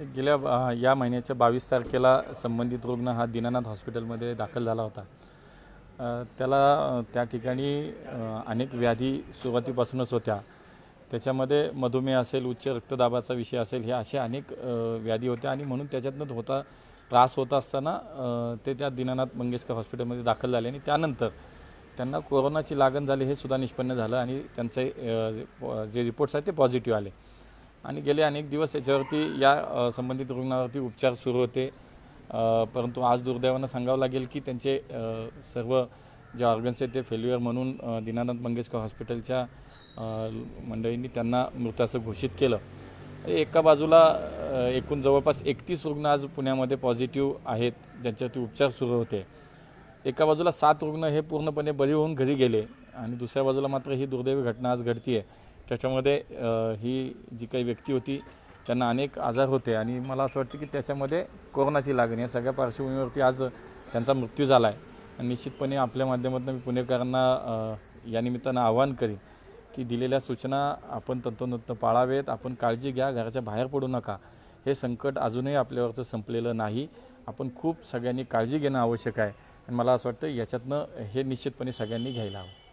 गेल्या या महिन्याच्या बावीस तारखेला संबंधित रुग्ण हा दीनानाथ हॉस्पिटलमध्ये दाखल झाला होता त्याला त्या ठिकाणी अनेक व्याधी सुरुवातीपासूनच होत्या त्याच्यामध्ये मधुमेह असेल उच्च रक्तदाबाचा विषय असेल हे असे अनेक व्याधी होत्या आणि म्हणून त्याच्यातनं होता त्रास होत असताना ते त्या दीनानाथ मंगेशकर हॉस्पिटलमध्ये दाखल झाले आणि त्यानंतर त्यांना कोरोनाची लागण झाली हे सुद्धा निष्पन्न झालं आणि त्यांचे जे रिपोर्ट्स आहेत ते पॉझिटिव्ह आले आणि गेले अनेक दिवस याच्यावरती या संबंधित रुग्णावरती उपचार सुरू होते परंतु आज दुर्दैवानं सांगावं लागेल की त्यांचे सर्व जे ऑर्गन्स आहेत ते फेल्युअर म्हणून दीनानाथ मंगेशकर हॉस्पिटलच्या मंडळींनी त्यांना मृत घोषित केलं एका बाजूला एकूण जवळपास एकतीस रुग्ण आज पुण्यामध्ये पॉझिटिव्ह आहेत ज्यांच्यावरती उपचार सुरू होते एका बाजूला सात रुग्ण हे पूर्णपणे बरे होऊन घरी गेले आणि दुसऱ्या बाजूला मात्र ही दुर्दैवी घटना आज घडती आहे त्याच्यामध्ये ही जी काही व्यक्ती होती त्यांना अनेक आजार होते आणि मला असं वाटतं की त्याच्यामध्ये कोरोनाची लागण या सगळ्या पार्श्वभूमीवरती आज त्यांचा मृत्यू झाला आहे आणि निश्चितपणे आपल्या माध्यमातून मी पुणेकरांना या निमित्तानं आवाहन करीन की दिलेल्या सूचना आपण तंतोतंत पाळावेत आपण काळजी घ्या घराच्या बाहेर पडू नका हे संकट अजूनही आपल्यावरचं संपलेलं नाही आपण खूप सगळ्यांनी काळजी घेणं आवश्यक आहे आणि मला असं वाटतं याच्यातनं हे निश्चितपणे सगळ्यांनी घ्यायला हवं